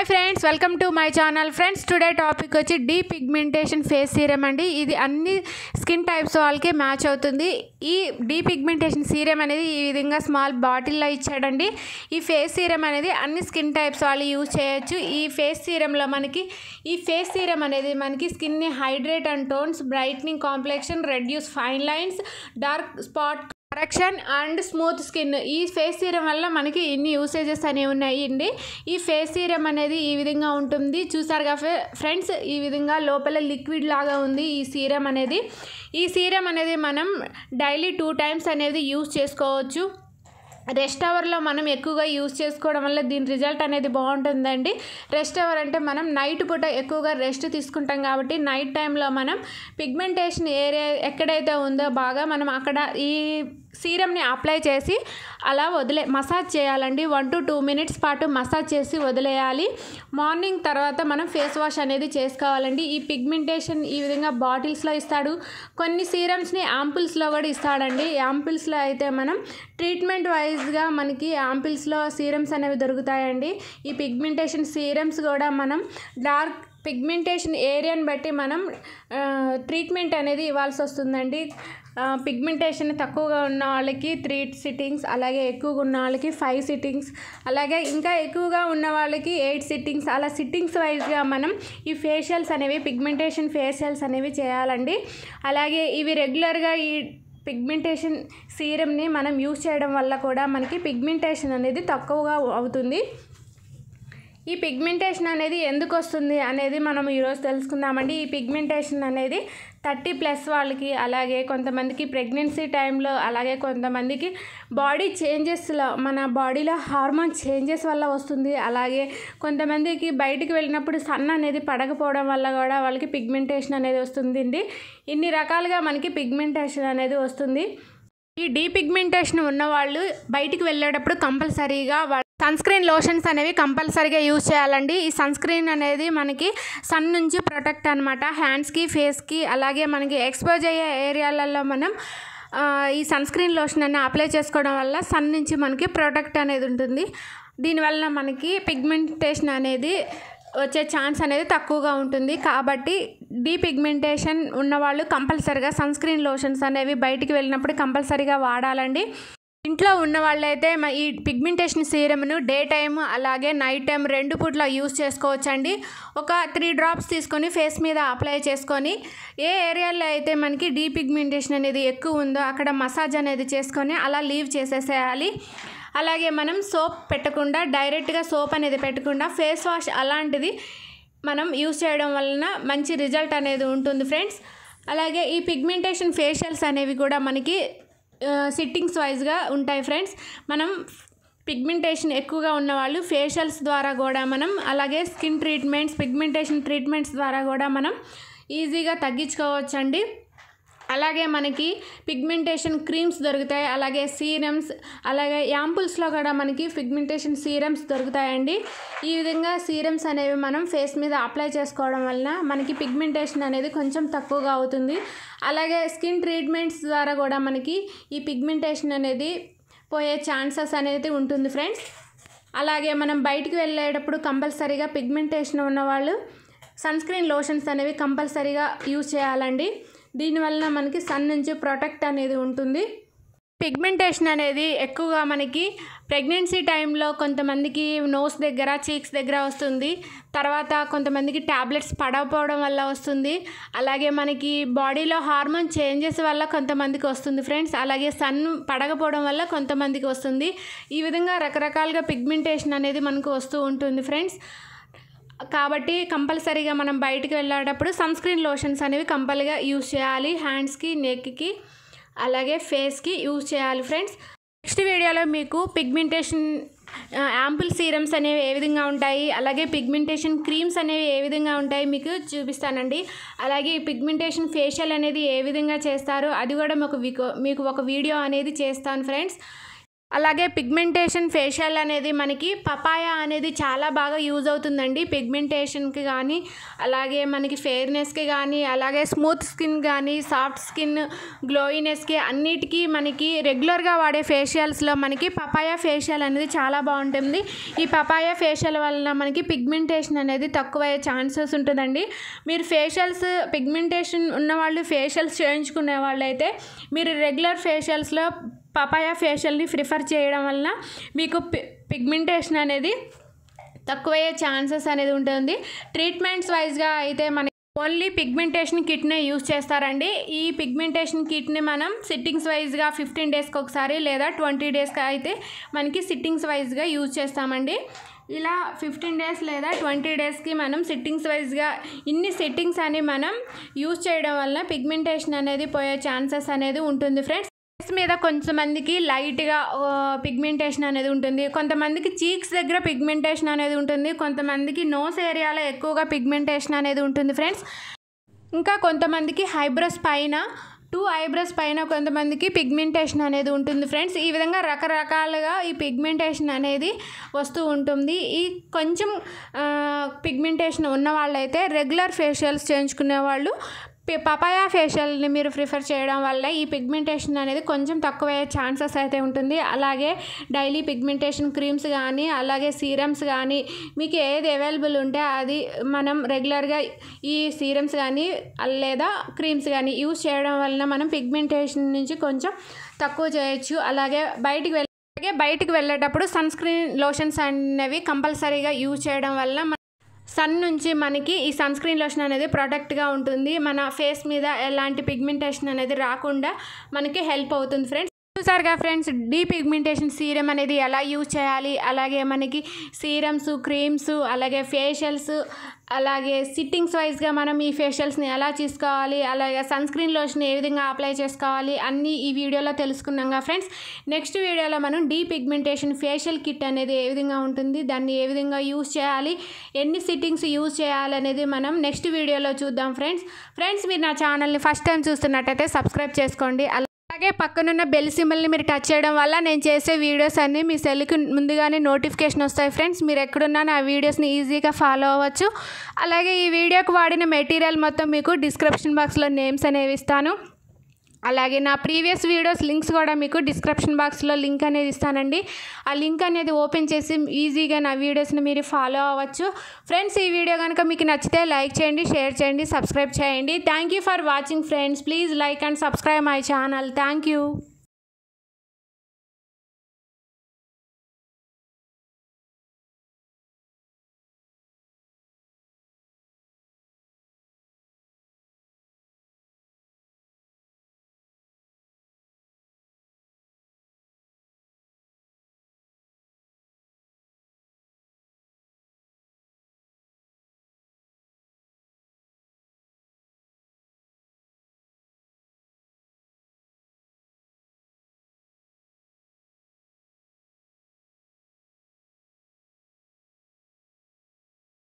hi friends welcome to my channel friends today topic వచ్చి depigmentation face serum అండి ఇది అన్ని skin types వాళ్ళకి మ్యాచ్ అవుతుంది ఈ డీ పిగ్మెంటేషన్ సీరం అనేది ఈ విధంగా స్మాల్ బాటిల్లో ఇచ్చాడండి ఈ ఫేస్ సీరం అనేది అన్ని స్కిన్ టైప్స్ వాళ్ళు యూజ్ చేయొచ్చు ఈ ఫేస్ సీరంలో మనకి ఈ ఫేస్ సీరం అనేది మనకి స్కిన్ని hydrate and tones brightening complexion reduce fine lines dark spot correction and smooth skin ఈ ఫేస్ సీరం వల్ల మనకి ఇన్ని యూసేజెస్ అనేవి ఉన్నాయి అండి ఈ ఫేస్ సీరం అనేది ఈ విధంగా ఉంటుంది చూసారుగా ఫ్రెండ్స్ ఈ విధంగా లోపల లిక్విడ్ లాగా ఉంది ఈ సీరం అనేది ఈ సీరం అనేది మనం డైలీ టూ టైమ్స్ అనేది యూస్ చేసుకోవచ్చు రెస్ట్ అవర్లో మనం ఎక్కువగా యూస్ చేసుకోవడం వల్ల దీని రిజల్ట్ అనేది బాగుంటుందండి రెస్ట్ అవర్ అంటే మనం నైట్ పూట ఎక్కువగా రెస్ట్ తీసుకుంటాం కాబట్టి నైట్ టైంలో మనం పిగ్మెంటేషన్ ఏరియా ఎక్కడైతే ఉందో బాగా మనం అక్కడ ఈ సీరమ్ని అప్లై చేసి అలా వదిలే మసాజ్ చేయాలండి వన్ టు టూ మినిట్స్ పాటు మసాజ్ చేసి వదిలేయాలి మార్నింగ్ తర్వాత మనం ఫేస్ వాష్ అనేది చేసుకోవాలండి ఈ పిగ్మెంటేషన్ ఈ విధంగా బాటిల్స్లో ఇస్తాడు కొన్ని సీరమ్స్ని యాంపిల్స్లో కూడా ఇస్తాడండి యాంపిల్స్లో అయితే మనం ట్రీట్మెంట్ వైజ్గా మనకి యాంపిల్స్లో సీరమ్స్ అనేవి దొరుకుతాయండి ఈ పిగ్మెంటేషన్ సీరమ్స్ కూడా మనం డార్క్ పిగ్మెంటేషన్ ఏరియాని బట్టి మనం ట్రీట్మెంట్ అనేది ఇవ్వాల్సి వస్తుందండి పిగ్మెంటేషన్ తక్కువగా ఉన్న వాళ్ళకి త్రీ సిట్టింగ్స్ అలాగే ఎక్కువగా ఉన్న వాళ్ళకి ఫైవ్ సిట్టింగ్స్ అలాగే ఇంకా ఎక్కువగా ఉన్న వాళ్ళకి ఎయిట్ సిట్టింగ్స్ అలా సిట్టింగ్స్ వైజ్గా మనం ఈ ఫేషియల్స్ అనేవి పిగ్మెంటేషన్ ఫేషియల్స్ అనేవి చేయాలండి అలాగే ఇవి రెగ్యులర్గా ఈ పిగ్మెంటేషన్ సీరమ్ని మనం యూజ్ చేయడం వల్ల కూడా మనకి పిగ్మెంటేషన్ అనేది తక్కువగా అవుతుంది ఈ పిగ్మెంటేషన్ అనేది ఎందుకు వస్తుంది అనేది మనం ఈరోజు తెలుసుకుందామండి ఈ పిగ్మెంటేషన్ అనేది థర్టీ ప్లస్ వాళ్ళకి అలాగే కొంతమందికి ప్రెగ్నెన్సీ టైంలో అలాగే కొంతమందికి బాడీ చేంజెస్లో మన బాడీలో హార్మోన్ చేంజెస్ వల్ల వస్తుంది అలాగే కొంతమందికి బయటికి వెళ్ళినప్పుడు సన్ అనేది పడకపోవడం వల్ల కూడా వాళ్ళకి పిగ్మెంటేషన్ అనేది వస్తుందండి ఇన్ని రకాలుగా మనకి పిగ్మెంటేషన్ అనేది వస్తుంది ఈ డీపిగ్మెంటేషన్ ఉన్నవాళ్ళు బయటికి వెళ్ళేటప్పుడు కంపల్సరీగా సన్ స్క్రీన్ లోషన్స్ అనేవి కంపల్సరీగా యూజ్ చేయాలండి ఈ సన్ స్క్రీన్ అనేది మనకి సన్ నుంచి ప్రొటెక్ట్ అనమాట హ్యాండ్స్కి ఫేస్కి అలాగే మనకి ఎక్స్పోజ్ అయ్యే ఏరియాలలో మనం ఈ సన్ స్క్రీన్ లోషన్ అన్ని అప్లై చేసుకోవడం వల్ల సన్ నుంచి మనకి ప్రొటెక్ట్ అనేది ఉంటుంది దీనివల్ల మనకి పిగ్మెంటేషన్ అనేది వచ్చే ఛాన్స్ అనేది తక్కువగా ఉంటుంది కాబట్టి డీపిగ్మెంటేషన్ ఉన్నవాళ్ళు కంపల్సరిగా సన్ స్క్రీన్ లోషన్స్ అనేవి బయటికి వెళ్ళినప్పుడు కంపల్సరీగా వాడాలండి ఇంట్లో ఉన్న వాళ్ళైతే ఈ పిగ్మెంటేషన్ సీరమ్ను డే టైమ్ అలాగే నైట్ టైం రెండు పూట్ల యూస్ చేసుకోవచ్చండి ఒక త్రీ డ్రాప్స్ తీసుకొని ఫేస్ మీద అప్లై చేసుకొని ఏ ఏరియాలో అయితే మనకి డీ పిగ్మెంటేషన్ అనేది ఎక్కువ ఉందో అక్కడ మసాజ్ అనేది చేసుకొని అలా లీవ్ చేసేసేయాలి అలాగే మనం సోప్ పెట్టకుండా డైరెక్ట్గా సోప్ అనేది పెట్టకుండా ఫేస్ వాష్ అలాంటిది మనం యూస్ చేయడం వలన మంచి రిజల్ట్ అనేది ఉంటుంది ఫ్రెండ్స్ అలాగే ఈ పిగ్మెంటేషన్ ఫేషియల్స్ అనేవి కూడా మనకి సిట్టింగ్స్ వైజ్గా ఉంటాయి ఫ్రెండ్స్ మనం పిగ్మెంటేషన్ ఎక్కువగా ఉన్నవాళ్ళు ఫేషియల్స్ ద్వారా కూడా మనం అలాగే స్కిన్ ట్రీట్మెంట్స్ పిగ్మెంటేషన్ ట్రీట్మెంట్స్ ద్వారా కూడా మనం ఈజీగా తగ్గించుకోవచ్చండి అలాగే మనకి పిగ్మెంటేషన్ క్రీమ్స్ దొరుకుతాయి అలాగే సీరమ్స్ అలాగే యాంపుల్స్లో కూడా మనకి పిగ్మెంటేషన్ సీరమ్స్ దొరుకుతాయండి ఈ విధంగా సీరమ్స్ అనేవి మనం ఫేస్ మీద అప్లై చేసుకోవడం వలన మనకి పిగ్మెంటేషన్ అనేది కొంచెం తక్కువగా అవుతుంది అలాగే స్కిన్ ట్రీట్మెంట్స్ ద్వారా కూడా మనకి ఈ పిగ్మెంటేషన్ అనేది పోయే ఛాన్సెస్ అనేది ఉంటుంది ఫ్రెండ్స్ అలాగే మనం బయటికి వెళ్ళేటప్పుడు కంపల్సరీగా పిగ్మెంటేషన్ ఉన్నవాళ్ళు సన్ స్క్రీన్ లోషన్స్ అనేవి కంపల్సరీగా యూజ్ చేయాలండి దీనివల్ల మనకి సన్ నుంచి ప్రొటెక్ట్ అనేది ఉంటుంది పిగ్మెంటేషన్ అనేది ఎక్కువగా మనకి ప్రెగ్నెన్సీ టైంలో కొంతమందికి నోస్ దగ్గర చీక్స్ దగ్గర వస్తుంది తర్వాత కొంతమందికి ట్యాబ్లెట్స్ పడకపోవడం వల్ల వస్తుంది అలాగే మనకి బాడీలో హార్మోన్ చేంజెస్ వల్ల కొంతమందికి వస్తుంది ఫ్రెండ్స్ అలాగే సన్ పడకపోవడం వల్ల కొంతమందికి వస్తుంది ఈ విధంగా రకరకాలుగా పిగ్మెంటేషన్ అనేది మనకు వస్తూ ఉంటుంది ఫ్రెండ్స్ కాబట్టి కంపల్సరీగా మనం బయటికి వెళ్ళేటప్పుడు సన్ స్క్రీన్ లోషన్స్ అనేవి కంపల్గా యూజ్ చేయాలి హ్యాండ్స్కి నెక్కి అలాగే ఫేస్కి యూజ్ చేయాలి ఫ్రెండ్స్ నెక్స్ట్ వీడియోలో మీకు పిగ్మెంటేషన్ యాంపుల్ సీరమ్స్ అనేవి ఏ విధంగా ఉంటాయి అలాగే పిగ్మెంటేషన్ క్రీమ్స్ అనేవి ఏ విధంగా ఉంటాయి మీకు చూపిస్తానండి అలాగే ఈ పిగ్మెంటేషన్ ఫేషియల్ అనేది ఏ విధంగా చేస్తారు అది కూడా మీకు మీకు ఒక వీడియో అనేది చేస్తాను ఫ్రెండ్స్ అలాగే పిగ్మెంటేషన్ ఫేషియల్ అనేది మనకి పపాయా అనేది చాలా బాగా యూజ్ అవుతుందండి పిగ్మెంటేషన్కి కానీ అలాగే మనకి ఫెయిర్నెస్కి కానీ అలాగే స్మూత్ స్కిన్ కానీ సాఫ్ట్ స్కిన్ గ్లోయినెస్కి అన్నిటికీ మనకి రెగ్యులర్గా వాడే ఫేషియల్స్లో మనకి పపాయా ఫేషియల్ అనేది చాలా బాగుంటుంది ఈ పపాయా ఫేషియల్ వలన మనకి పిగ్మెంటేషన్ అనేది తక్కువయ్యే ఛాన్సెస్ ఉంటుందండి మీరు ఫేషియల్స్ పిగ్మెంటేషన్ ఉన్నవాళ్ళు ఫేషియల్స్ చేయించుకునే వాళ్ళు అయితే మీరు రెగ్యులర్ ఫేషియల్స్లో పపాయా ఫేషియల్ని ప్రిఫర్ చేయడం వలన మీకు పిగ్మెంటేషన్ అనేది తక్కువయ్యే ఛాన్సెస్ అనేది ఉంటుంది ట్రీట్మెంట్స్ వైజ్గా అయితే మన ఓన్లీ పిగ్మెంటేషన్ కిట్నే యూజ్ చేస్తారండి ఈ పిగ్మెంటేషన్ కిట్ని మనం సిట్టింగ్స్ వైజ్గా ఫిఫ్టీన్ డేస్కి ఒకసారి లేదా ట్వంటీ డేస్కి అయితే మనకి సిట్టింగ్స్ వైజ్గా యూజ్ చేస్తామండి ఇలా ఫిఫ్టీన్ డేస్ లేదా ట్వంటీ డేస్కి మనం సిట్టింగ్స్ వైజ్గా ఇన్ని సిట్టింగ్స్ అని మనం యూజ్ చేయడం వల్ల పిగ్మెంటేషన్ అనేది పోయే ఛాన్సెస్ అనేది ఉంటుంది ఫ్రెండ్స్ ఫేస్ మీద కొంతమందికి లైట్గా పిగ్మెంటేషన్ అనేది ఉంటుంది కొంతమందికి చీక్స్ దగ్గర పిగ్మెంటేషన్ అనేది ఉంటుంది కొంతమందికి నోస్ ఏరియాలో ఎక్కువగా పిగ్మెంటేషన్ అనేది ఉంటుంది ఫ్రెండ్స్ ఇంకా కొంతమందికి హైబ్రస్ పైన టూ ఐబ్రస్ పైన కొంతమందికి పిగ్మెంటేషన్ అనేది ఉంటుంది ఫ్రెండ్స్ ఈ విధంగా రకరకాలుగా ఈ పిగ్మెంటేషన్ అనేది వస్తూ ఉంటుంది ఈ కొంచెం పిగ్మెంటేషన్ ఉన్న వాళ్ళైతే రెగ్యులర్ ఫేషియల్స్ చేయించుకునే వాళ్ళు పపాయా ఫేషియల్ని మీరు ప్రిఫర్ చేయడం వల్ల ఈ పిగ్మెంటేషన్ అనేది కొంచెం తక్కువయ్యే ఛాన్సెస్ అయితే ఉంటుంది అలాగే డైలీ పిగ్మెంటేషన్ క్రీమ్స్ కానీ అలాగే సీరమ్స్ కానీ మీకు ఏది అవైలబుల్ ఉంటే అది మనం రెగ్యులర్గా ఈ సీరమ్స్ కానీ లేదా క్రీమ్స్ కానీ యూస్ చేయడం వలన మనం పిగ్మెంటేషన్ నుంచి కొంచెం తక్కువ చేయొచ్చు అలాగే బయటికి అలాగే బయటికి వెళ్ళేటప్పుడు సన్ స్క్రీన్ లోషన్స్ అనేవి కంపల్సరీగా యూజ్ చేయడం వల్ల సన్ నుంచి మనకి ఈ సన్ స్క్రీన్ లోషన్ అనేది ప్రొటెక్ట్గా ఉంటుంది మన ఫేస్ మీద ఎలాంటి పిగ్మెంటేషన్ అనేది రాకుండా మనకి హెల్ప్ అవుతుంది ఫ్రెండ్స్ చూసారుగా ఫ్రెండ్స్ డీ పిగ్మెంటేషన్ సీరం అనేది ఎలా యూజ్ చేయాలి అలాగే మనకి సీరమ్స్ క్రీమ్స్ అలాగే ఫేషియల్స్ అలాగే సిట్టింగ్స్ వైజ్గా మనం ఈ ఫేషియల్స్ని ఎలా తీసుకోవాలి అలాగే సన్ స్క్రీన్ లోషన్ ఏ విధంగా అప్లై చేసుకోవాలి అన్నీ ఈ వీడియోలో తెలుసుకున్నాం ఫ్రెండ్స్ నెక్స్ట్ వీడియోలో మనం డీపిగ్మెంటేషన్ ఫేషియల్ కిట్ అనేది ఏ విధంగా ఉంటుంది దాన్ని ఏ విధంగా యూజ్ చేయాలి ఎన్ని సిట్టింగ్స్ యూజ్ చేయాలనేది మనం నెక్స్ట్ వీడియోలో చూద్దాం ఫ్రెండ్స్ ఫ్రెండ్స్ మీరు నా ఛానల్ని ఫస్ట్ టైం చూస్తున్నట్టయితే సబ్స్క్రైబ్ చేసుకోండి అలాగే పక్కనున్న బెల్ సింబల్ని మీరు టచ్ చేయడం వల్ల నేను చేసే వీడియోస్ అన్నీ మీ సెల్కి ముందుగానే నోటిఫికేషన్ వస్తాయి ఫ్రెండ్స్ మీరు ఎక్కడున్నా నా వీడియోస్ని ఈజీగా ఫాలో అవ్వచ్చు అలాగే ఈ వీడియోకి వాడిన మెటీరియల్ మొత్తం మీకు డిస్క్రిప్షన్ బాక్స్లో నేమ్స్ అనేవి ఇస్తాను అలాగే నా ప్రీవియస్ వీడియోస్ లింక్స్ కూడా మీకు డిస్క్రిప్షన్ బాక్స్లో లింక్ అనేది ఇస్తానండి ఆ లింక్ అనేది ఓపెన్ చేసి ఈజీగా నా వీడియోస్ని మీరు ఫాలో అవ్వచ్చు ఫ్రెండ్స్ ఈ వీడియో కనుక మీకు నచ్చితే లైక్ చేయండి షేర్ చేయండి సబ్స్క్రైబ్ చేయండి thank you for watching friends please like and subscribe my channel thank you